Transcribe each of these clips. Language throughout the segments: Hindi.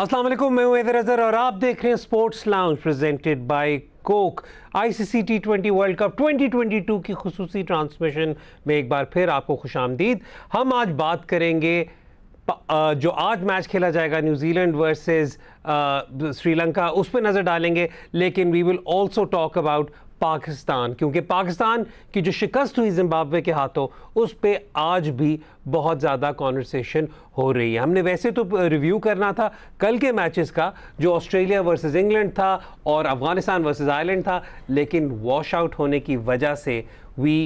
असलम मैं हूं अजहर और आप देख रहे हैं sports lounge presented by Coke ICC T twenty World Cup 2022 की खसूस ट्रांसमिशन में एक बार फिर आपको खुश आमदीद हम आज बात करेंगे जो आज मैच खेला जाएगा न्यूजीलैंड वर्सेस श्रीलंका उस पर नज़र डालेंगे लेकिन we will also talk about Pakistan क्योंकि पाकिस्तान की जो शिकस्त हुई जिम्बाब्वे के हाथों उस पर आज भी बहुत ज़्यादा कॉन्वर्सेशन हो रही है हमने वैसे तो रिव्यू करना था कल के मैचेस का जो ऑस्ट्रेलिया वर्सेस इंग्लैंड था और अफगानिस्तान वर्सेस आयरलैंड था लेकिन वॉश आउट होने की वजह से we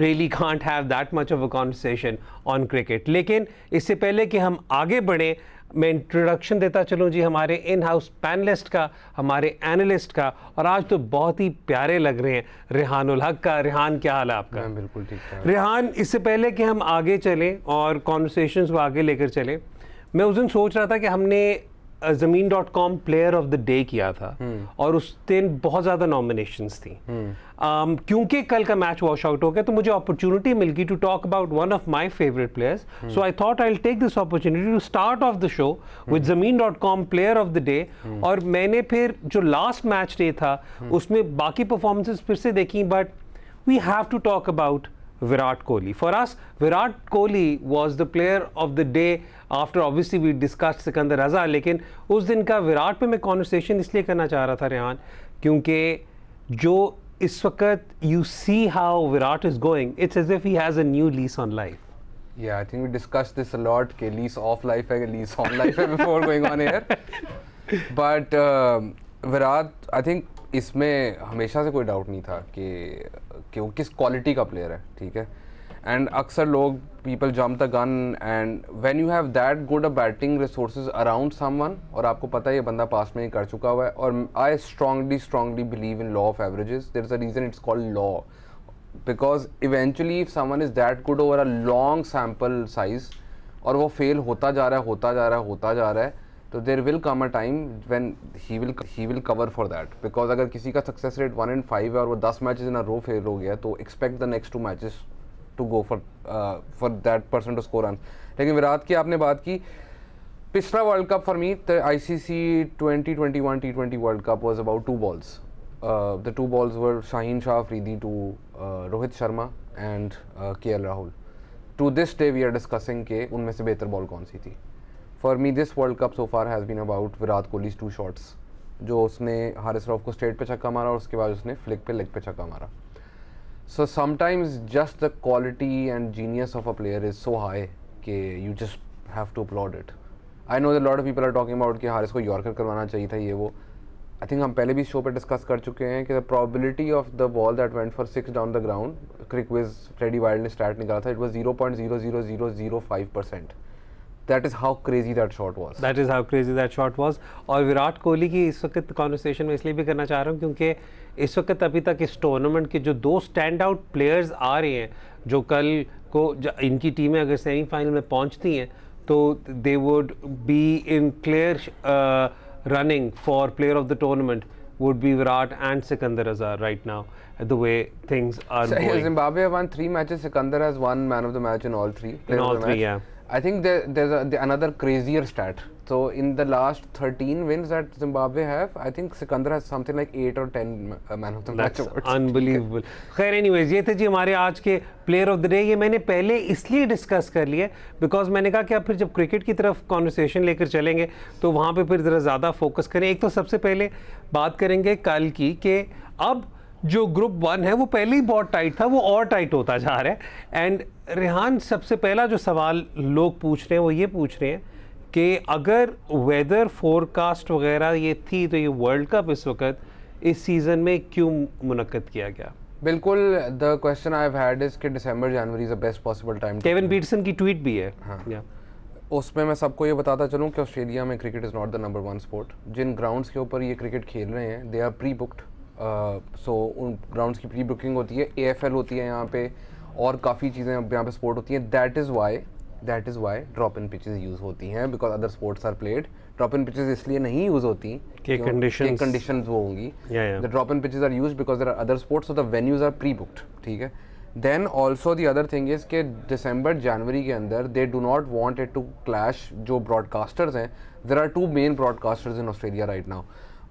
really can't have that much of a conversation on cricket लेकिन इससे पहले कि हम आगे बढ़ें मैं इंट्रोडक्शन देता चलूँ जी हमारे इन हाउस पैनलिस्ट का हमारे एनालिस्ट का और आज तो बहुत ही प्यारे लग रहे हैं उल हक का रिहान क्या हाल है आपका बिल्कुल ठीक रिहान इससे पहले कि हम आगे चलें और कॉन्वर्सेशन को आगे लेकर चलें मैं उस दिन सोच रहा था कि हमने Zameen dot com player of the day किया था हम्म। और उस दिन बहुत ज़्यादा नॉमिनेशंस थी हम्म। क्योंकि कल का मैच वॉश आउट हो गया तो मुझे अपॉर्चुनिटी मिल गई to talk about one of my favourite players so I thought I take this opportunity to start of the show with Zameen dot com player of the day और मैंने फिर जो लास्ट मैच डे था हम्म। उसमें बाकी परफॉर्मेंसेज फिर से देखी but we have to talk about Virat Kohli. For us, Virat Kohli was the player of the day after obviously we discussed Sikandar Raza लेकिन उस दिन का विराट पे मैं कॉन्वर्सेशन इसलिए करना चाह रहा था रेहान क्योंकि जो is वक्त you see how Virat is going it's as if he has a new lease on life Yeah, I think we discussed this a lot. के lease off life है, lease on life है before going on air. But um, Virat, I think इसमें हमेशा से कोई डाउट नहीं था कि, कि वो किस क्वालिटी का प्लेयर है ठीक है एंड अक्सर लोग people jump the gun and when you have that good a batting resource around someone और आपको पता है ये बंदा पास में ही कर चुका हुआ है और I strongly strongly believe in law of averages there is a reason it's called law because eventually if someone is that good over a long sample size और वो फेल होता जा रहा है होता जा रहा है होता जा रहा है तो there will come a time when he will he will cover for that because अगर किसी का success rate one and five है और वो दस मैच इन अ रो फेल हो गया तो expect the next two matches to go for for that person to score run लेकिन विराट की आपने बात की पिछला World Cup for me the I C C twenty twenty one T twenty World Cup was about two balls the two balls were Shaheen Shah Afridi to Rohit Sharma and K L Rahul to this day we are discussing के उनमें से बेहतर बॉल कौन सी थी for me this World Cup so far has been about Virat Kohli two shots जो उसने हारिस रॉफ को स्ट्रेट पे छक्का मारा और उसके बाद उसने फ्लिक पे लेग पे छक्का मारा so sometimes just the quality and genius of a player is so high कि you just have to applaud it I know the lot of people are talking about कि हारिस को यॉर्कर करवाना चाहिए था ये वो आई थिंक हम पहले भी शो पर डिस्कस कर चुके हैं कि the probability of the ball that went for six down the ground CricViz Freddie Wilde ने स्टार्ट निकाला था it was zero point zero zero zero zero five percent that is how crazy that shot was that is how crazy that shot was और विराट कोहली की इस वक्त कॉन्वर्सेशन में इसलिए भी करना चाह रहा हूँ क्योंकि इस वक्त अभी तक इस टूर्नामेंट के जो दो स्टैंड आउट प्लेयर्स आ रहे हैं जो कल को इनकी टीमें अगर सेमीफाइनल में पहुँचती हैं तो they would be in clear running for player of the tournament would be Virat and Sikandar Azhar right now the way things are so going. Zimbabwe won three matches. Sikandar has won man of the match in all three. In all three, match. yeah. I think there, there's a, the, another crazier stat. So in the last 13 wins that Zimbabwe have, I think Sikandar has something like 8 or 10 uh, man of the That's match awards. That's unbelievable. खैर anyways ये थे जी हमारे आज के player of the day ये मैंने पहले इसलिए discuss कर लिए because मैंने कहा कि आप फिर जब cricket की तरफ conversation लेकर चलेंगे तो वहाँ पे फिर ज़रा ज़्यादा focus करें एक तो सबसे पहले बात करेंगे कल की कि अब जो ग्रुप वन है वो पहले ही बहुत टाइट था वो और टाइट होता जा रहा है एंड रेहान सबसे पहला जो सवाल लोग पूछ रहे हैं वो ये पूछ रहे हैं कि अगर वेदर फोरकास्ट वगैरह ये थी तो ये वर्ल्ड कप इस वक्त इस सीज़न में क्यों मुनद किया गया बिल्कुल the question I had is कि December January is the best possible time Kevin Pietersen की ट्वीट भी है हाँ yeah. उसमें मैं सबको ये बताता चलूँ कि ऑस्ट्रेलिया में cricket is not the number one sport जिन ग्राउंड्स के ऊपर ये क्रिकेट खेल रहे हैं they are pre booked so उन ग्राउंड्स की प्री बुकिंग होती है ए होती है यहाँ पे और काफ़ी चीज़ें अब यहाँ पे स्पोर्ट होती हैं that is why that is why drop in pitches use होती हैं because other sports are played drop in pitches इसलिए नहीं यूज़ होती कंडीशन कंडीशन वो होंगी the drop in pitches are use because there are other sports the venues are pre booked ठीक है then also the other thing is के दिसंबर जनवरी के अंदर they do not want it to clash जो ब्रॉडकास्टर्स हैं there are two main broadcasters in Australia right now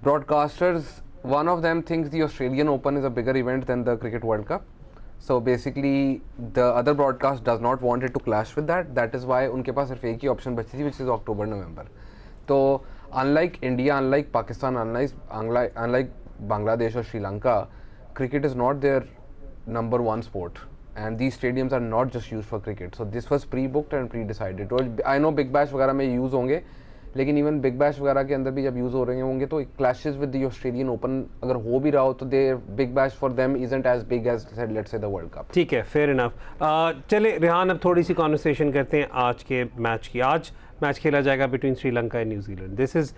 broadcasters One of them thinks the Australian Open is a bigger event than the Cricket World Cup. So basically, the other broadcast does not want it to clash with that. That is why उनके पास सिर्फ एक ही ऑप्शन बची थी विच October अक्टूबर नवंबर तो India, unlike Pakistan, unlike unlike Bangladesh or Sri Lanka, cricket is not their number one sport and these stadiums are not just used for cricket so this was pre-booked and pre-decided I know big bash वगैरह में use होंगे लेकिन इवन बिग बैश वगैरह के अंदर भी जब यूज़ हो रहे होंगे तो clashes with the Australian Open अगर हो भी रहा हो तो there Big Bash for them isn't as big as let's say the world Cup ठीक है फेयर इनफ uh, चले रिहान अब थोड़ी सी कॉन्वर्सेशन करते हैं आज के मैच की आज मैच खेला जाएगा between Sri Lanka and New Zealand this is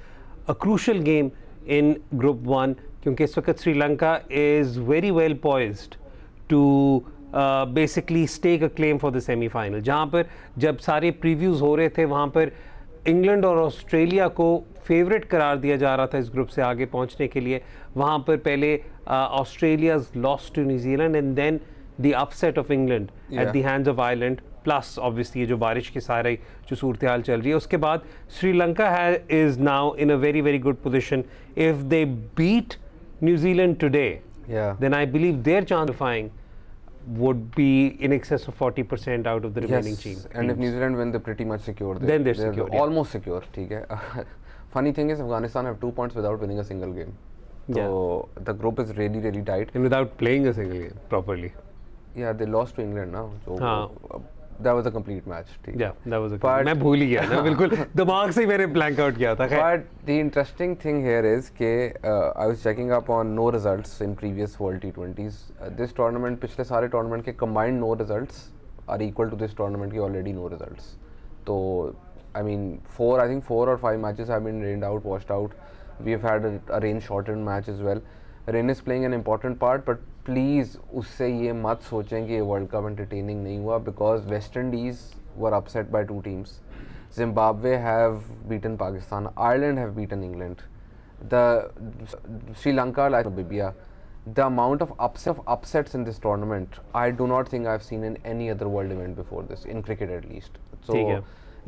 a crucial game in group one क्योंकि इस वक्त Sri Lanka is very well poised to basically stake a claim for the semifinal जहाँ पर जब सारे प्रीव्यूज़ हो रहे थे वहाँ पर uh, इंग्लैंड और ऑस्ट्रेलिया को फेवरेट करार दिया जा रहा था इस ग्रुप से आगे पहुंचने के लिए वहां पर पहले Australia's loss to New Zealand and then the upset of England at the hands of Ireland plus obviously जो बारिश के सारे जो सूरत हाल चल रही है उसके बाद श्रीलंका है is now in a very very good position if they beat New Zealand today then I believe their chance फाइंग would be in excess of 40% out of the remaining yes, team. And if New Zealand win, they're pretty much secured. They, then they're, they're secured. Yeah. Almost secure. Funny thing is, Afghanistan have two points without winning a single game. So yeah. the group is really, really tight. And without playing a single game properly. Yeah, they lost to England now. So ah that was a complete match yeah that was a but, match. भूल ही गया ना बिल्कुल दिमाग से ही मैंने blank out but the interesting thing here that uh, I was checking up on no results in previous World T20s uh, this tournament पिछले सारे tournament combined no results are equal to this tournament already no results So I mean four I think four or five matches have been rained out washed out we've had a rain shortened match as well rain is playing an important part but please उससे ये मत सोचें कि वर्ल्ड कप एंटरटेनिंग नहीं हुआ because West Indies were upset by two teams Zimbabwe have beaten Pakistan Ireland have beaten England the Sri Lanka Namibia the amount of upset of upsets in this tournament I do not think I have seen in any other world event before this in cricket at least so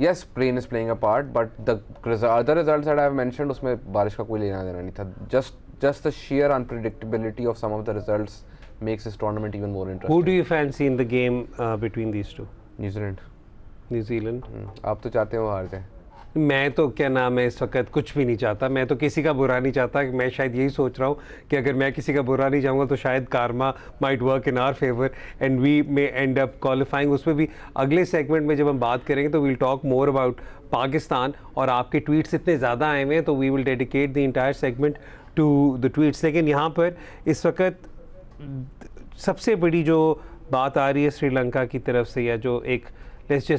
yes plain is playing a part but the result I have mentioned उसमें बारिश का कोई लेना देना नहीं था just just the sheer unpredictability of some of the results makes this tournament even more interesting. Who do you fancy in the game uh, between these two? New Zealand. New Zealand. Hmm. आप तो चाहते हो हार जाए मैं तो क्या नाम है इस वक्त कुछ भी नहीं चाहता मैं तो किसी का बुरा नहीं चाहता मैं शायद यही सोच रहा हूँ कि अगर मैं किसी का बुरा नहीं चाहूँगा तो शायद karma might work in our favour and we may end up qualifying उसमें भी अगले सेगमेंट में जब हम बात करेंगे तो we'll talk more about Pakistan और आपके ट्वीट्स इतने ज़्यादा आए हुए हैं तो we will dedicate the entire segment to the tweets लेकिन यहाँ पर इस वक्त सबसे बड़ी जो बात आ रही है श्रीलंका की तरफ से या जो एक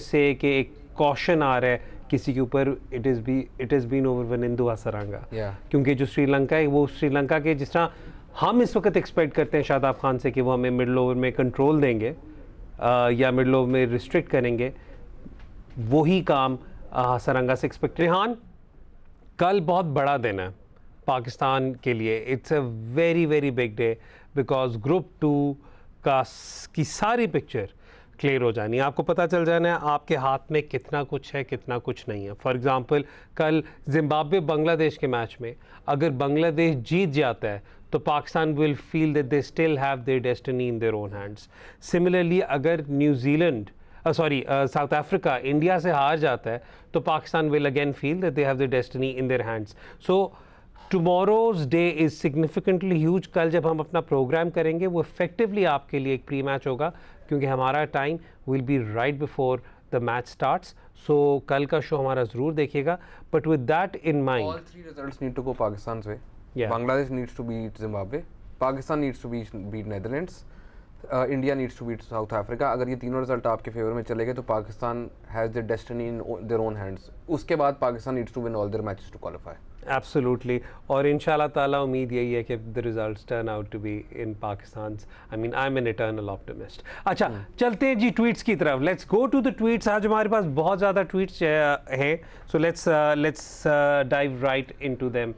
से कि एक कॉशन आ रहा है किसी के ऊपर it is be it is been over one Wanindu Hasaranga क्योंकि जो श्रीलंका है वो श्रीलंका के जिस तरह हम इस वक्त एक्सपेक्ट करते हैं शादाब खान से कि वो हमें मिडल ओवर में कंट्रोल देंगे आ, या मिडल ओवर में रिस्ट्रिक्ट करेंगे वही काम सरंगा से एक्सपेक्ट रिहान कल बहुत बड़ा दिन है पाकिस्तान के लिए it's a very very big day because group two का की सारी पिक्चर क्लियर हो जानी है आपको पता चल जाना है आपके हाथ में कितना कुछ है कितना कुछ नहीं है फॉर एग्ज़ाम्पल कल जिम्बाब्वे बांग्लादेश के मैच में अगर बांग्लादेश जीत जाता है तो Pakistan will feel that they still have their destiny in their own hands similarly अगर New Zealand sorry South Africa India से हार जाता है तो Pakistan will again feel that they have the destiny in their hands so tomorrow's day is significantly huge कल जब हम अपना प्रोग्राम करेंगे वो इफेक्टिवली आपके लिए एक प्री मैच होगा क्योंकि हमारा time will be right before the match start so कल का शो हमारा ज़रूर देखिएगा but with that in mind Pakistan से Bangladesh needs to beat Zimbabwe Pakistan needs to beat beat Netherlands India needs to beat South Africa अगर ये तीनों रिजल्ट आपके फेवर में चले गए तो Pakistan has the destiny in their own hands उसके बाद Pakistan needs to win all their matches to qualify Absolutely. और inshallah taala उम्मीद यही है कि the results turn out to be in Pakistan's. I mean, I'm an eternal optimist. acha hmm. चलते हैं जी tweets ki taraf Let's go to the tweets. aaj हमारे paas bahut ज़्यादा tweets hain So let's uh, let's uh, dive right into them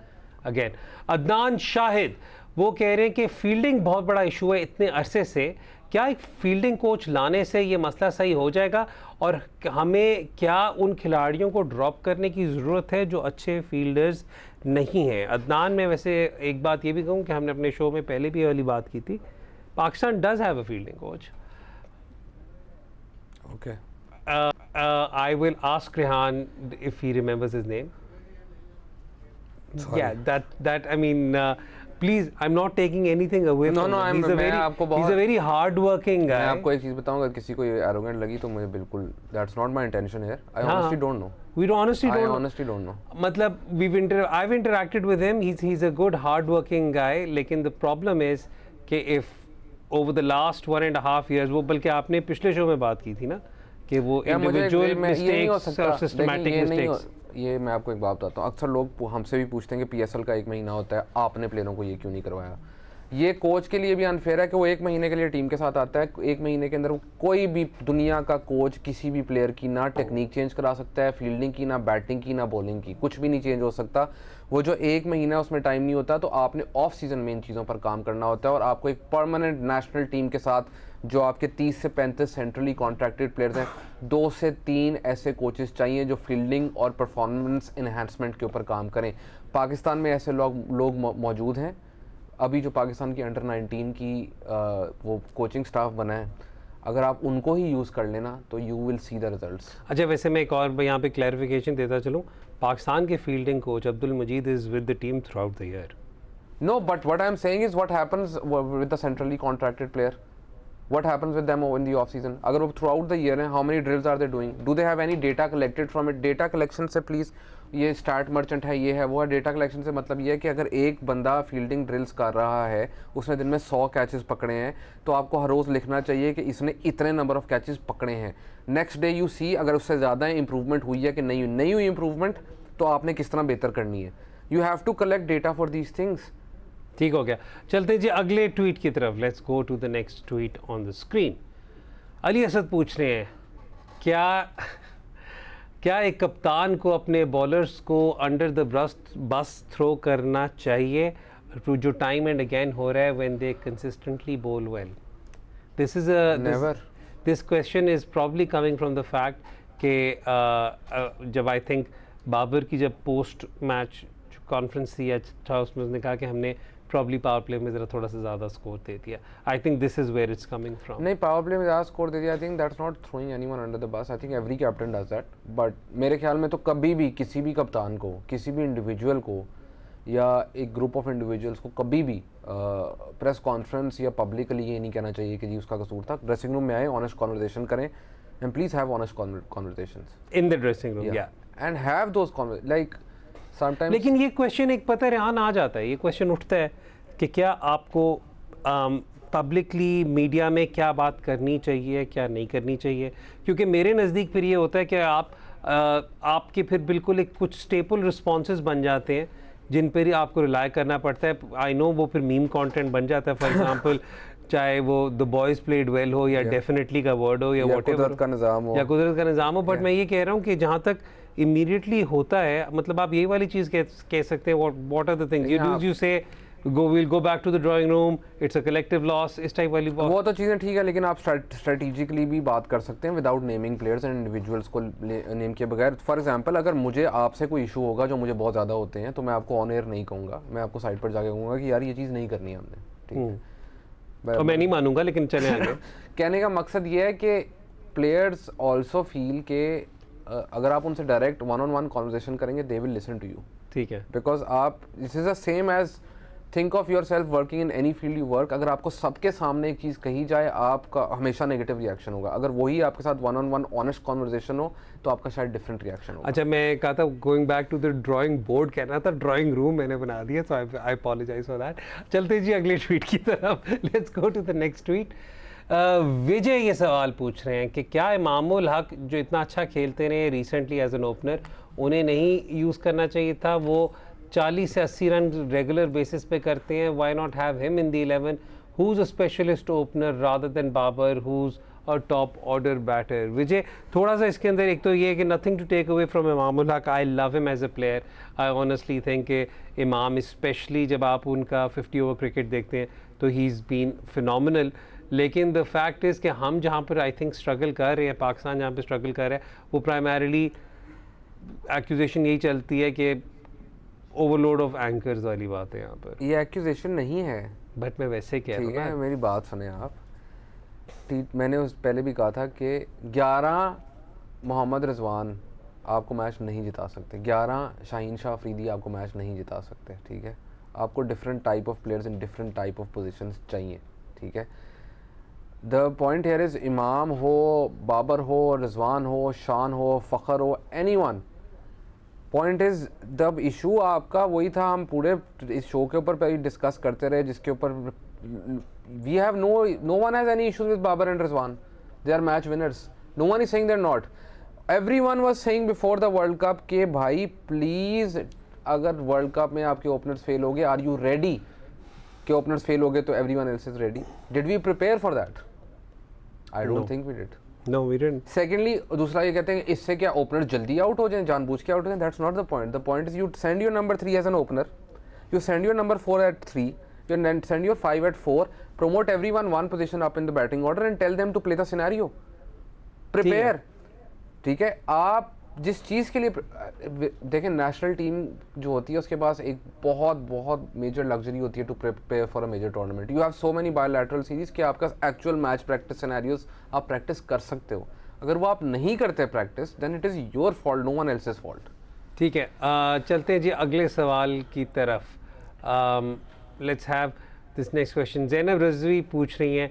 again. Adnan Shahid वो कह रहे हैं कि फील्डिंग बहुत बड़ा इशू है इतने अरसे से क्या एक फील्डिंग कोच लाने से ये मसला सही हो जाएगा और हमें क्या उन खिलाड़ियों को ड्रॉप करने की ज़रूरत है जो अच्छे फील्डर्स नहीं हैं अदनान में वैसे एक बात ये भी कहूँ कि हमने अपने शो में पहले भी वाली बात की थी Pakistan does have a fielding coach okay I will ask Rehan if he remembers his name Sorry. yeah that that i mean uh, please I am not taking anything away no no I am आपको बहुत is a very hard working guy मैं आपको एक चीज बताऊंगा किसी को ये एरोगेंट लगी तो मुझे बिल्कुल that's not my intention here I honestly don't know we don't honestly don't I know. honestly don't know matlab we've inter- I've interacted with him he's he's a good hard working guy लेकिन the problem is कि if over the last one and a half years वो बल्कि आपने पिछले शो में बात की थी ना कि वो individual mistakes और systematic mistakes ये मैं आपको एक बात बताता हूँ अक्सर लोग हमसे भी पूछते हैं कि पी का एक महीना होता है आपने प्लेनों को ये क्यों नहीं करवाया ये कोच के लिए भी अनफेयर है कि वो एक महीने के लिए टीम के साथ आता है एक महीने के अंदर वो कोई भी दुनिया का कोच किसी भी प्लेयर की ना टेक्निक चेंज करा सकता है फील्डिंग की ना बैटिंग की ना बॉलिंग की कुछ भी नहीं चेंज हो सकता वो जो एक महीना है उसमें टाइम नहीं होता तो आपने ऑफ सीज़न में इन चीज़ों पर काम करना होता है और आपको एक परमानेंट नेशनल टीम के साथ जो आपके तीस से पैंतीस सेंट्रली कॉन्ट्रैक्टेड प्लेयर्स हैं दो से तीन ऐसे कोचेस चाहिए जो फील्डिंग और परफॉर्मेंस इन्हेंसमेंट के ऊपर काम करें पाकिस्तान में ऐसे लोग लोग मौजूद हैं अभी जो पाकिस्तान की अंडर 19 की आ, वो कोचिंग स्टाफ बना है अगर आप उनको ही यूज़ कर लेना तो you will see the results अच्छा वैसे मैं एक और यहाँ पे क्लैरिफिकेशन देता चलूँ पाकिस्तान के fielding coach Abdul Majeed is with the team throughout the year no but what I am saying is what happens with the centrally contracted player what with them in the off season अगर वो थ्रू आउट द ईयर है how many drills are they doing do they have any data collected from it data collection से प्लीज़ ये स्टार्ट मर्चेंट है ये है वो है डेटा कलेक्शन से मतलब ये है कि अगर एक बंदा फील्डिंग ड्रिल्स कर रहा है उसने दिन में सौ कैचेस पकड़े हैं तो आपको हर रोज़ लिखना चाहिए कि इसने इतने नंबर ऑफ़ कैचेस पकड़े हैं नेक्स्ट डे यू सी अगर उससे ज़्यादा इंप्रूवमेंट हुई है कि नहीं नहीं हुई इंप्रूवमेंट तो आपने किस तरह बेहतर करनी है you have to collect data for these things ठीक हो गया चलते जी अगले ट्वीट की तरफ let's go to the next tweet on the screen Ali Asad पूछ रहे हैं क्या क्या एक कप्तान को अपने बॉलर्स को अंडर द ब्रस्ट बस थ्रो करना चाहिए तो जो टाइम एंड अगेन हो रहा है when they consistently bowl well this is never this question is probably coming from the fact कि uh, uh, जब आई थिंक बाबर की जब पोस्ट मैच कॉन्फ्रेंस थी अच्छा उसमें उसने कहा कि हमने प्रॉब्ली पावर प्ले में ज़रा थोड़ा सा ज़्यादा स्कोर दे दिया I think this is where it's coming from नहीं पावर प्ले में ज़्यादा स्कोर दे दिया I think that's not throwing any one under the bus I think every captain does that but मेरे ख्याल में तो कभी भी किसी भी कप्तान को किसी भी इंडिविजुअल को या एक ग्रुप ऑफ इंडिविजुअल्स को कभी भी आ, प्रेस कॉन्फ्रेंस या पब्लिकली ये नहीं कहना चाहिए कि जी उसका कसूर था ड्रेसिंग रूम में आए ऑनेस्ट कॉन्वर्जेशन करें and please have honest conversation in the dressing room and have those like Sometimes... लेकिन ये क्वेश्चन एक पता रेहान आ जाता है ये क्वेश्चन उठता है कि क्या आपको पब्लिकली um, मीडिया में क्या बात करनी चाहिए क्या नहीं करनी चाहिए क्योंकि मेरे नज़दीक फिर ये होता है कि आप आ, uh, आपके फिर बिल्कुल एक कुछ स्टेपल रिस्पॉन्स बन जाते हैं जिन पर ही आपको रिलाय करना पड़ता है आई नो वो फिर मीम कॉन्टेंट बन जाता है फॉर एग्जाम्पल चाहे वो द बॉयज प्लेड वेल हो या डेफिनेटली yeah. का वर्ड हो या, या कुदरत का निज़ाम हो या कुदरत का निज़ाम हो बट yeah. मैं ये कह रहा हूँ कि जहाँ तक इमीडिएटली होता है मतलब आप ये वाली चीज़ कह, कह सकते हैं what are the things you do say go will go back to the drawing room it's a collective loss इस टाइप वाली वो तो चीज़ें ठीक है लेकिन आप स्ट्रेटेजिकली भी बात कर सकते हैं without naming players and individuals को नेम किए बगैर फॉर एग्जाम्पल अगर मुझे आपसे कोई इशू होगा जो मुझे बहुत ज़्यादा होते हैं तो मैं आपको ऑन एयर नहीं कहूँगा मैं आपको साइड पर जाकर कहूँगा कि यार ये चीज़ नहीं करनी हमने ठीक है हम्म। मैं नहीं मानूंगा लेकिन चले आगे कहने का मकसद ये है कि प्लेयर्स ऑल्सो फील के अगर आप उनसे direct one on one conversation करेंगे they will listen to you ठीक है बिकॉज आप this is the same as think of yourself working in any field you work अगर आपको सबके सामने एक चीज़ कही जाए आपका हमेशा नेगेटिव रिएक्शन होगा अगर वही आपके साथ one on one honest conversation हो तो आपका शायद डिफरेंट रिएक्शन होगा अच्छा मैं कहा था going back to the drawing board कहना था ड्राइंग रूम मैंने बना दिया सो आई आई फॉर दैट चलते जी अगले ट्वीट की तरफ let's go to the next tweet Vijay ये सवाल पूछ रहे हैं कि क्या इमामुल हक जो इतना अच्छा खेलते रहे रिसेंटली एज एन ओपनर उन्हें नहीं यूज़ करना चाहिए था वो 40 से 80 रन रेगुलर बेसिस पे करते हैं why not have him in the eleven who is a specialist opener rather than Babar who is our top order batter Vijay थोड़ा सा इसके अंदर एक तो ये है कि nothing to take away from Imamul Haq I love him as a player I honestly think Imam specially जब आप उनका फिफ्टी ओवर क्रिकेट देखते हैं तो ही इज़ बीन फिनल लेकिन द फैक्ट इज़ कि हम जहाँ पर आई थिंक स्ट्रगल कर रहे हैं पाकिस्तान जहाँ पर स्ट्रगल कर रहे हैं वो प्राइमरीली एक्यूजेशन यही चलती है कि ओवरलोड ऑफ एंकर वाली बात है यहाँ पर ये एक्यूजेशन नहीं है बट मैं वैसे कह रहा हूँ मेरी बात सुने आप मैंने उस पहले भी कहा था कि 11 मोहम्मद रिजवान आपको मैच नहीं जिता सकते 11 शाहीन शाह अफरीदी आपको मैच नहीं जिता सकते ठीक है आपको different type of players in different type of positions चाहिए ठीक है द पॉइंट हेयर इज़ इमाम हो बाबर हो रजवान हो शान हो फ़खर हो any one point is the issue आपका वही था हम पूरे इस शो के ऊपर पहले डिस्कस करते रहे जिसके ऊपर we have no no one has any issues with Babar and Rizwan they are match winners no one is saying there not every one was saying before the world cup के भाई प्लीज़ अगर वर्ल्ड कप में आपके ओपनर्स फेल हो गए आर यू रेडी के ओपनर्स फेल हो गए तो every one else is ready did we prepare for that I don't think we did no we didn't secondly दूसरा ये कहते हैं इससे क्या ओपनर जल्दी आउट हो जाए जानबूझ के आउट हो जाए that's not the point the point is you send your number 3 as an opener you send your number 4 at 3 you send your 5 at 4 promote everyone one position up in the batting order and tell them to play the scenario prepare ठीक है आप जिस चीज़ के लिए देखें नेशनल टीम जो होती है उसके पास एक बहुत बहुत मेजर लग्जरी होती है to prepare for a major tournament you have so many bilateral series कि आपका एक्चुअल मैच प्रैक्टिस सिनेरियोस आप प्रैक्टिस कर सकते हो अगर वो आप नहीं करते practice then it is your fault no one else is fault ठीक है आ, चलते हैं जी अगले सवाल की तरफ let's have this next question Zainab Rizvi पूछ रही हैं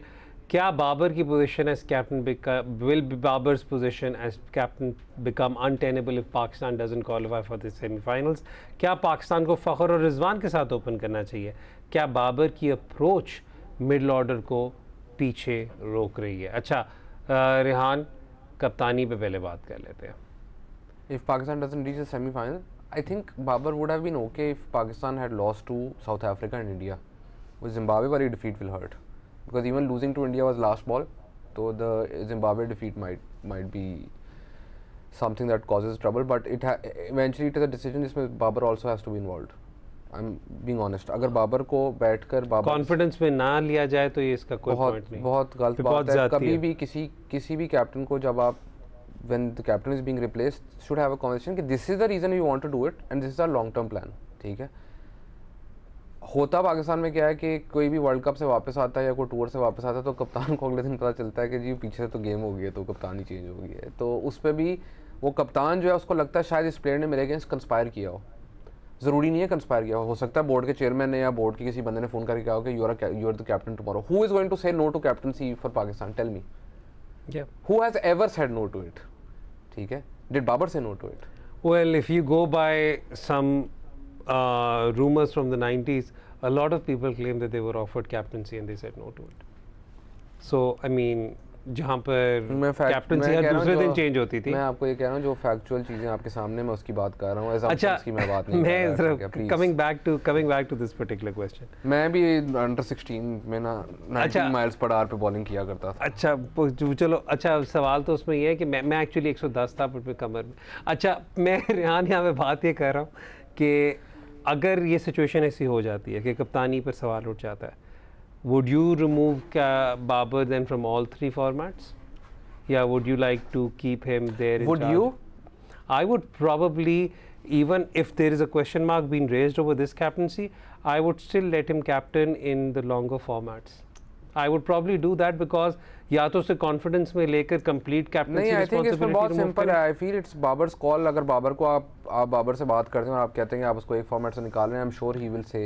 क्या बाबर की position as captain will Babar's position as captain become untenable if Pakistan doesn't qualify for the semifinals क्या पाकिस्तान को फ़खर और रिजवान के साथ ओपन करना चाहिए क्या बाबर की अप्रोच मिडल ऑर्डर को पीछे रोक रही है अच्छा रिहान कप्तानी पे पहले बात कर लेते हैं if Pakistan doesn't reach the semifinal I think Babar would have been okay if Pakistan had lost to South Africa and India With Zimbabwe, where defeat will because even losing to India was last ball, so the Zimbabwe defeat might might be something that causes trouble. But it eventually it is a decision जिसमें Babar also has to be involved. I am being honest अगर बाबर को बैठकर बाबर कॉन्फिडेंस में ना लिया जाए तो ये इसका कोई बहुत नहीं। बहुत गलत बात है कभी है। भी किसी किसी भी कैप्टन को जब आप when the captain is being replaced should have a conversation कि this is the reason we want to do it and this is our long term plan ठीक है होता पाकिस्तान में क्या है कि कोई भी वर्ल्ड कप से वापस आता है या कोई टूर से वापस आता है तो कप्तान को अगले दिन पता चलता है कि जी पीछे से तो गेम हो गई है तो कप्तान ही चेंज हो गई है तो उस पर भी वो कप्तान जो है उसको लगता है शायद इस प्लेयर ने मेरे अगेंस्ट कंस्पायर किया हो ज़रूरी नहीं है कंस्पायर किया हो हो सकता है बोर्ड के चेयरमैन ने या बोर्ड के किसी बंदे ने फ़ोन करके कहा हो कि you are you are the captain tomorrow who is going to say no to captaincy for Pakistan tell me who has ever said no to it ठीक है did Babar say no to it well if you go by some uh, rumors from the 90s, a lot of people claimed that they were offered captaincy and they said no to it. So, I mean, जहाँ पर कैप्टनसी हर दूसरे दिन चेंज होती थी मैं आपको ये कह रहा हूँ जो फैक्चुअल चीज़ें आपके सामने मैं उसकी बात कर रहा हूँ अच्छा की मैं बात नहीं मैं coming back to coming back to this particular question मैं भी अंडर 16 में ना 19 माइल्स पर आर पे बॉलिंग किया करता था अच्छा चलो अच्छा सवाल तो उसमें ये है कि मैं एक्चुअली 110 था पर कमर में अच्छा मैं रेहान यहाँ पे बात ये कह रहा हूँ कि अगर ये सिचुएशन ऐसी हो जाती है कि कप्तानी पर सवाल उठ जाता है वुड यू रिमूव क्या Babar then from all three formats या would you like to keep him there would you I would probably even if there is a question mark been raise over this captaincy I would still let him captain in the longer formats I would probably do that because या तो उसे कॉन्फिडेंस में लेकर कंप्लीट कैप्टन बहुत सिंपल है I feel it's Babar call अगर बाबर को आप आप बाबर से बात करते हैं और आप कहते हैं आप उसको एक फॉर्मेट से निकाल रहे हैं I am sure he will say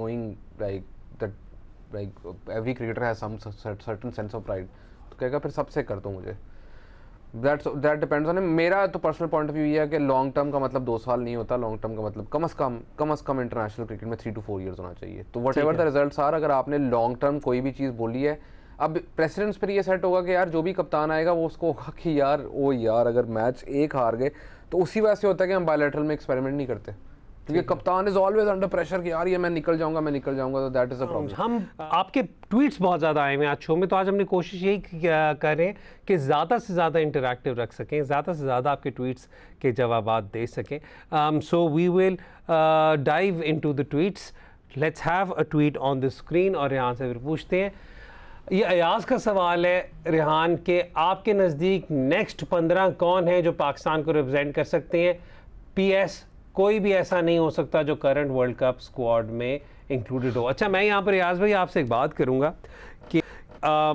nothing like that like every cricketer has some certain sense of pride तो कहेगा फिर सबसे करता हूँ मुझे दैट डिपेंड्स ऑन मेरा तो पर्सनल पॉइंट ऑफ व्यू ये है कि लॉन्ग टर्म का मतलब दो साल नहीं होता लॉन्ग टर्म का मतलब कम अज़ कम कम अज़ कम इंटरनेशनल क्रिकेट में थ्री टू फोर ईयर्स होना चाहिए तो whatever the result are अगर आपने लॉन्ग टर्म कोई भी चीज़ बोली है अब प्रेसिडेंस पर ये सेट होगा कि यार जो भी कप्तान आएगा वो उसको होगा कि यार ओ यार अगर मैच एक हार गए तो उसी वजह से होता है कि हम बायोलेट्रल में एक्सपेरिमेंट नहीं करते क्योंकि कप्तान इज ऑलवेज अंडर प्रेशर कि यार ये मैं निकल जाऊंगा मैं निकल जाऊंगा तो दैट इज अ प्रॉब्लम हम आपके ट्वीट्स बहुत ज़्यादा आए हैं आज शो में तो आज हमने कोशिश यही करें कि ज़्यादा से ज़्यादा इंटरेक्टिव रख सकें ज़्यादा से ज़्यादा आपके ट्वीट्स के जवाब दे सकें so we will dive in the tweets let's have a tweet on the screen और यहाँ से फिर पूछते हैं ये अयाज का सवाल है रिहान के आपके नज़दीक नेक्स्ट पंद्रह कौन है जो पाकिस्तान को रिप्रेजेंट कर सकते हैं पी एस कोई भी ऐसा नहीं हो सकता जो करंट वर्ल्ड कप स्क्वाड में इंक्लूडेड हो अच्छा मैं यहाँ पर रियाज भाई आपसे एक बात करूँगा कि आ,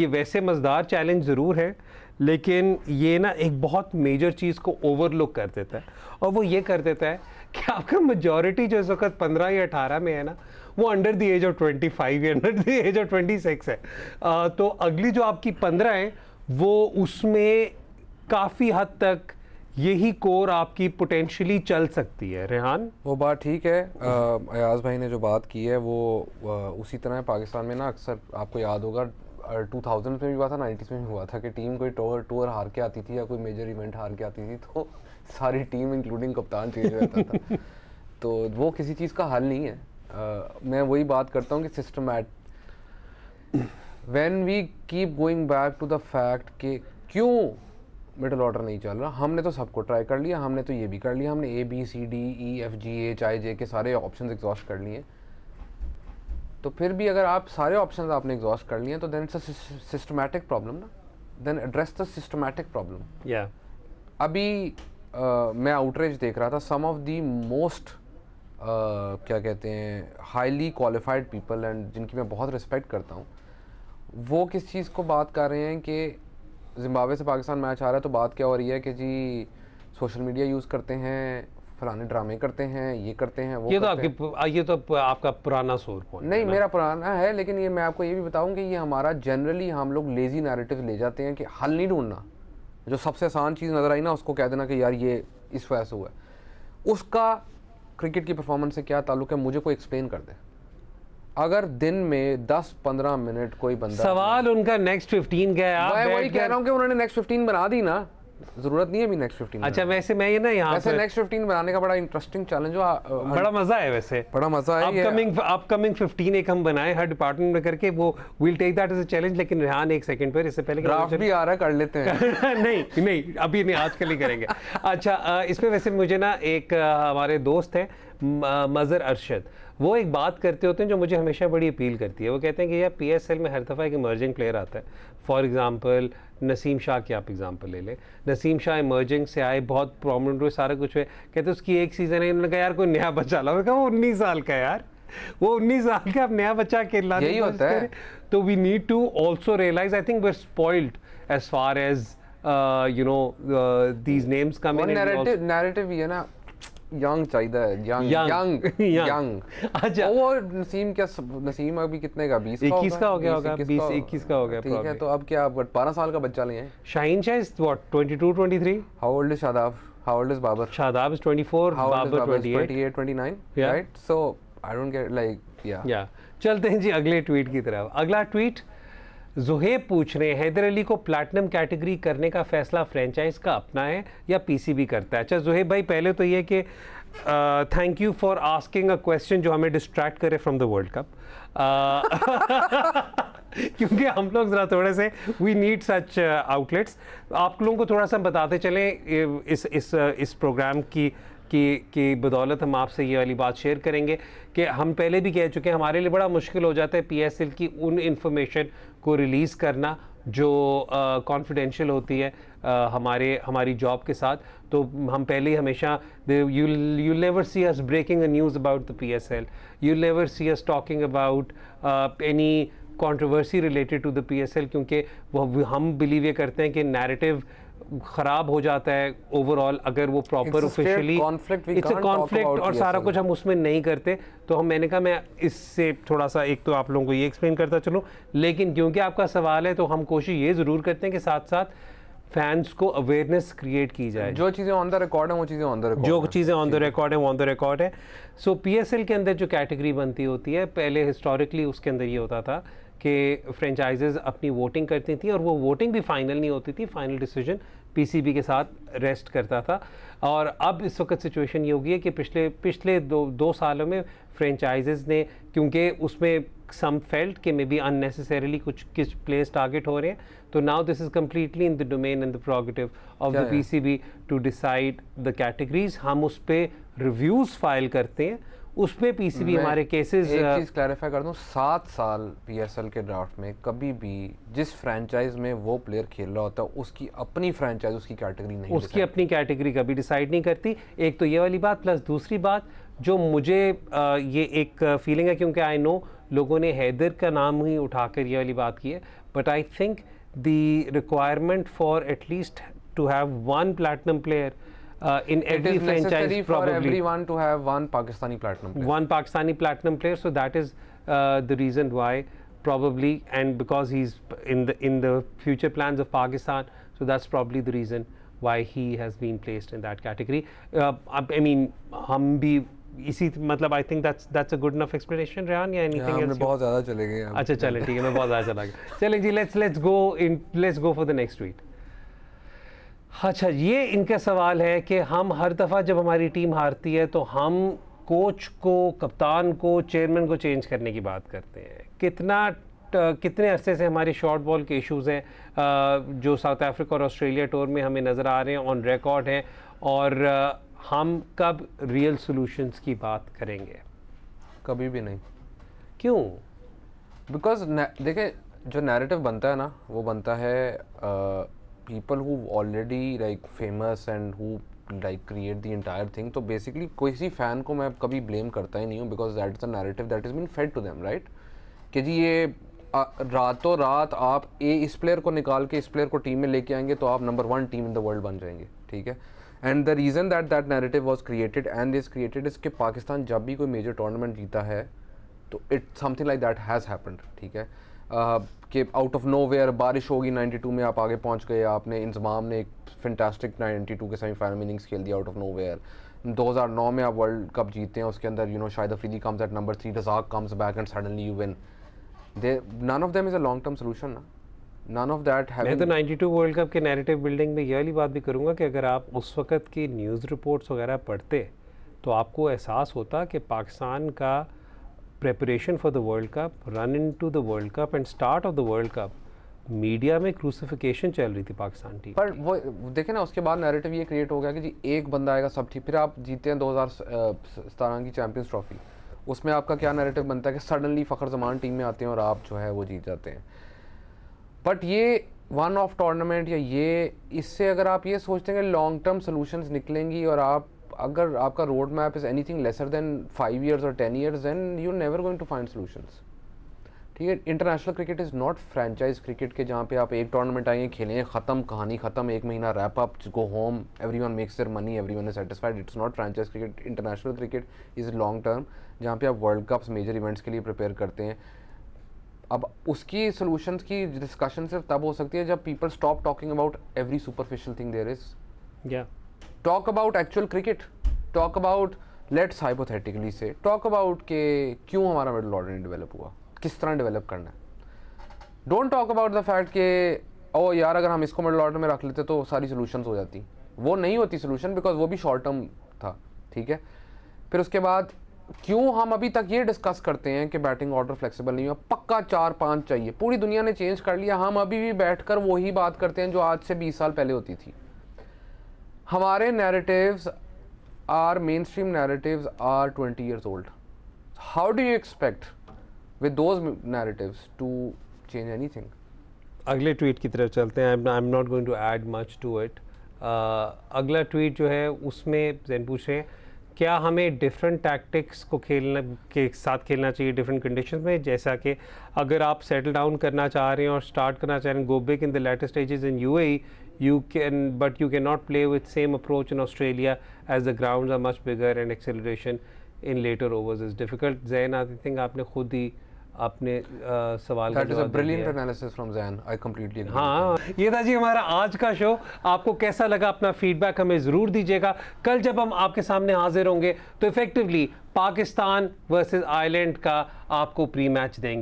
ये वैसे मज़दार चैलेंज ज़रूर है लेकिन ये ना एक बहुत मेजर चीज़ को ओवरलुक कर देता है और वो ये कर देता है कि आपका मेजॉरिटी जो इस वक्त पंद्रह या अठारह में है ना वो under the age of twenty five या under the age of twenty six है आ, तो अगली जो आपकी पंद्रह है वो उसमें काफ़ी हद तक यही कोर आपकी पोटेंशियली चल सकती है रेहान वो बात ठीक है अयाज भाई ने जो बात की है वो आ, उसी तरह है पाकिस्तान में ना अक्सर आपको याद होगा टू थाउजेंड में भी हुआ था नाइन्टीज़ में भी हुआ था कि टीम कोई टूर टूर हार के आती थी या कोई मेजर इवेंट हार के आती थी तो सारी टीम इंक्लूडिंग कप्तान चेंज जाता था तो वो किसी चीज़ का हल नहीं है आ, मैं वही बात करता हूँ कि systematic when we keep going back to the fact कि क्यों मिडल ऑर्डर नहीं चल रहा हमने तो सबको ट्राई कर लिया हमने तो ये भी कर लिया हमने A B C D E F G H I J के सारे ऑप्शन एग्जॉस्ट कर लिए तो फिर भी अगर आप सारे ऑप्शन आपने एग्जॉस्ट कर लिए तो देन इट्स सिस्टमैटिक प्रॉब्लम ना then address the systematic problem या अभी आ, मैं आउटरेज देख रहा था सम ऑफ दी मोस्ट क्या कहते हैं हाईली क्वालिफाइड पीपल एंड जिनकी मैं बहुत रिस्पेक्ट करता हूँ वो किस चीज़ को बात कर रहे हैं कि जिम्बावे से पाकिस्तान मैच आ रहा है तो बात क्या हो रही है कि जी सोशल मीडिया यूज़ करते हैं फलाने ड्रामे करते हैं ये करते हैं वो ये तो आपकी ये तो आपका पुराना सोर पॉइंट नहीं मेरा पुराना है लेकिन ये मैं आपको ये भी बताऊं कि ये हमारा जनरली हम लोग लेज़ी नैरेटिव ले जाते हैं कि हल नहीं ढूंढना जो सबसे आसान चीज़ नज़र आई ना उसको कह देना कि यार ये इस वजह से हुआ है उसका क्रिकेट की परफॉर्मेंस से क्या ताल्लुक है मुझे कोई एक्सप्लेन कर दे अगर दिन में 10-15 मिनट कोई बंदा सवाल उनका नेक्स्ट 15 का है आप मैं वही कह रहा हूँ कि उन्होंने नेक्स्ट 15 बना दी ना जरूरत नहीं है अभी नेक्स्ट फिफ्टीन अच्छा वैसे मैं ये ना यहाँ वैसे नेक्स्ट फिफ्टीन बनाने का बड़ा इंटरेस्टिंग चैलेंज हाँ, हाँ, हाँ। बड़ा मजा है वैसे बड़ा मजा है अपकमिंग अपकमिंग फिफ्टीन एक हम बनाए हर डिपार्टमेंट में करके वो will take that as a challenge लेकिन रेहान एक सेकंड पर इससे पहले ड्राफ्ट भी आ रहा कर लेते हैं नहीं नहीं अभी नहीं आज आजकल ही करेंगे अच्छा इस इसमें वैसे मुझे ना एक हमारे दोस्त है मज़र अरशद वो एक बात करते होते हैं जो मुझे हमेशा बड़ी अपील करती है वो कहते हैं कि यार पीएसएल में हर दफ़ा एक इमर्जिंग प्लेयर आता है फॉर एग्ज़ाम्पल नसीम शाह की आप एग्जांपल ले लें नसीम शाह इमर्जिंग से आए बहुत प्रॉमिनेंट हुए सारा कुछ हुए कहते उसकी एक सीज़न है इन्होंने कहा यार कोई नया बच्चा लाओ कहा वो उन्नीस साल का यार वो उन्नीस साल का आप नया बच्चा खेल ला यही तो होता है तो we need to also realize I think we spoiled as far as you know these names का इन नैरेटिव नैरेटिव ये ना यंग चाहिए यंग यंग यंग अच्छा वो नसीम क्या नसीम अभी कितने का बीस इक्कीस का हो गया होगा बीस इक्कीस का हो गया ठीक है तो अब क्या आप बारह साल का बच्चा लिए Shaheen Shah is what twenty three how old is Shadab how old is Babar Shadab is twenty four how old is Babar twenty eight twenty nine right so I don't get like या चलते हैं जी अगले ट्वीट की तरफ अगला ट्वीट जुहेब पूछ रहे हैं हैदर अली को प्लैटिनम कैटेगरी करने का फैसला फ्रेंचाइज का अपना है या पीसीबी करता है अच्छा जुहेब भाई पहले तो ये कि thank you for asking a question जो हमें डिस्ट्रैक्ट करे फ्रॉम द वर्ल्ड कप क्योंकि हम लोग ज़रा थोड़े से वी नीड सच आउटलेट्स आप लोगों को थोड़ा सा बताते चलें इस इस इस प्रोग्राम की कि कि बदौलत हम आपसे ये वाली बात शेयर करेंगे कि हम पहले भी कह चुके हैं हमारे लिए बड़ा मुश्किल हो जाता है पीएसएल की उन इन्फॉर्मेशन को रिलीज़ करना जो कॉन्फिडेंशियल होती है आ, हमारे हमारी जॉब के साथ तो हम पहले ही हमेशा you never see us breaking a news about the P S L you never see us talking about any controversy related to the P S L क्योंकि वो हम बिलीव ये करते हैं कि नैरेटिव खराब हो जाता है ओवरऑल अगर वो proper officially it's a conflict और सारा कुछ हम उसमें नहीं करते तो हम मैंने कहा मैं इससे थोड़ा सा एक तो आप लोगों को ये एक्सप्लेन करता चलो लेकिन क्योंकि आपका सवाल है तो हम कोशिश ये ज़रूर करते हैं कि साथ साथ फैंस को अवेयरनेस क्रिएट की जाए जो चीज़ें ऑन द रिकॉर्ड है वो चीज़ें ऑन द रिकॉर्ड जो चीज़ें ऑन द रिकॉर्ड है वो ऑन द रिकॉर्ड है सो पी के अंदर जो कैटेगरी बनती होती है पहले हिस्टोरिकली उसके अंदर ये होता था कि फ्रेंचाइजेज अपनी वोटिंग करती थी और वो वोटिंग भी फाइनल नहीं होती थी फाइनल डिसीजन पीसीबी के साथ रेस्ट करता था और अब इस वक्त सिचुएशन ये होगी है कि पिछले पिछले दो दो सालों में फ्रेंचाइजेज ने क्योंकि उसमें सम फेल्ट के मे बी अननेसेसरली कुछ किस प्लेस टारगेट हो रहे हैं तो now this is completely in the domain and the prerogative of the P C B to decide the categories हम उस पर रिव्यूज़ फाइल करते हैं उस पर पी सी बी हमारे केसेस एक चीज़ क्लैरिफाई कर दूँ सात साल पी एस एल के ड्राफ्ट में कभी भी जिस फ्रेंचाइज में वो प्लेयर खेल रहा होता है उसकी अपनी फ्रेंचाइज उसकी कैटेगरी नहीं उसकी अपनी कैटेगरी कभी डिसाइड नहीं करती एक तो ये वाली बात प्लस दूसरी बात जो मुझे आ, ये एक फीलिंग है क्योंकि आई नो लोगों ने हैदर का नाम ही उठाकर ये वाली बात की है but I think the requirement for at least to have one platinum player uh, in it every franchise. It is necessary probably. for everyone to have one Pakistani platinum player. One Pakistani platinum player. So that is uh, the reason why probably and because he's in the in the future plans of Pakistan. So that's probably the reason why he has been placed in that category. Uh, I mean, हम भी इसी मतलब I think that's that's a good enough explanation Rehan या एनीथिंग एल्स बहुत ज्यादा चले गए अच्छा चले ठीक है मैं बहुत ज्यादा चला चलें जी लेट्स लेट्स गो हाँ, अच्छा ये इनका सवाल है कि हम हर दफ़ा जब हमारी टीम हारती है तो हम कोच को कप्तान को चेयरमैन को चेंज करने की बात करते हैं कितना कितने अरसे से हमारे शॉर्ट बॉल के इश्यूज़ हैं जो साउथ अफ्रीका और ऑस्ट्रेलिया टूर में हमें नज़र आ रहे हैं ऑन रिकॉर्ड हैं और हम कब रियल सॉल्यूशंस की बात करेंगे कभी भी नहीं क्यों बिकॉज देखें जो नैरेटिव बनता है ना वो बनता है people who already like famous and who like create the entire thing तो बेसिकली किसी फैन को मैं कभी ब्लेम करता ही नहीं हूँ because that is a narrative that is been fed to them right कि जी ये रातों रात आप ए इस प्लेयर को निकाल के इस प्लेयर को टीम में लेके आएंगे तो आप number one team in the world बन जाएंगे ठीक है and the reason that that narrative was created and is created इसके पाकिस्तान जब भी कोई मेजर टूर्नामेंट जीता है तो it something like that has happened ठीक है कि आउट ऑफ नो वेयर बारिश होगी 92 में आप आगे पहुंच गए आपने इंजमाम ने एक फैंटास्टिक 92 के सेमीफाइनल इनिंग्स खेल दिया आउट ऑफ नो वेयर 2009 में आप वर्ल्ड कप जीते हैं उसके अंदर यू नो शायद Afridi comes at number three Razzaq comes back and suddenly you win they none of them is a long term solution ना नन ऑफ having... मैं तो 92 वर्ल्ड कप के नैरेटिव बिल्डिंग में यह वाली बात भी करूँगा कि अगर आप उस वक्त की न्यूज़ रिपोर्ट्स वगैरह पढ़ते तो आपको एहसास होता कि पाकिस्तान का for the world cup run in to the world cup and start of the world cup media में क्रूसिफिकेशन चल रही थी पाकिस्तान टीम पर वो देखे ना उसके बाद नैरेटिव ये क्रिएट हो गया कि जी एक बंदा आएगा सब ठीक फिर आप जीते हैं दो हज़ार सतारह की चैम्पियंस ट्रॉफी उसमें आपका क्या नैरेटिव बनता है कि सडनली फ़खर जमान टीम में आते हैं और आप जो है वो जीत जाते हैं बट ये वन ऑफ टूर्नामेंट या ये इससे अगर आप ये सोचते हैं कि लॉन्ग टर्म सोल्यूशन निकलेंगी और आप अगर आपका road map is any thing lesser then five years और ten years than you never going to find solutions ठीक है international cricket is not franchise cricket के जहाँ पे आप एक टूर्नामेंट आएंगे खेलें ख़त्म कहानी ख़त्म एक महीना wrap up go home every one makes their money every one is satisfied it's not franchise cricket international cricket is long term जहाँ पे आप वर्ल्ड कप्स मेजर इवेंट्स के लिए प्रिपेयर करते हैं अब उसकी सोल्यूशंस की डिस्कशन सिर्फ तब हो सकती है जब people stop talking about every superficial thing there is या talk about actual cricket talk about let's hypothetically say talk about के क्यों हमारा मिडल ऑर्डर डेवलप हुआ किस तरह डेवलप करना है don't talk about the fact के ओ यार अगर हम इसको मिडल ऑर्डर में रख लेते तो सारी सोल्यूशन हो जाती वो नहीं होती सोल्यूशन बिकॉज वो भी शॉर्ट टर्म था ठीक है फिर उसके बाद क्यों हम अभी तक ये डिस्कस करते हैं कि बैटिंग ऑर्डर फ्लेक्सिबल नहीं हुआ पक्का चार पाँच चाहिए पूरी दुनिया ने चेंज कर लिया हम अभी भी बैठ वही बात करते हैं जो आज से बीस साल पहले होती थी हमारे narratives are mainstream narratives are twenty years old how do you expect with those narratives to change any thing अगले ट्वीट की तरफ चलते हैं I am not going to add much to it अगला ट्वीट जो है उसमें जैन पूछे क्या हमें डिफरेंट टैक्टिक्स को खेलने के साथ खेलना चाहिए डिफरेंट कंडीशन में जैसा कि अगर आप सेटल डाउन करना चाह रहे हैं और स्टार्ट करना चाह रहे हैं go back in the latest stages in you you can but you cannot play with same approach in Australia as the grounds are much bigger and acceleration in later overs is difficult. Zain, I think aapne khud hi आपने सवाल That is a brilliant analysis from Zain. I completely agree. हाँ ये था जी हमारा आज का शो आपको कैसा लगा अपना फीडबैक हमें ज़रूर दीजिएगा कल जब हम आपके सामने हाजिर होंगे तो इफेक्टिवली पाकिस्तान वर्सेस आयरलैंड का आपको प्री मैच देंगे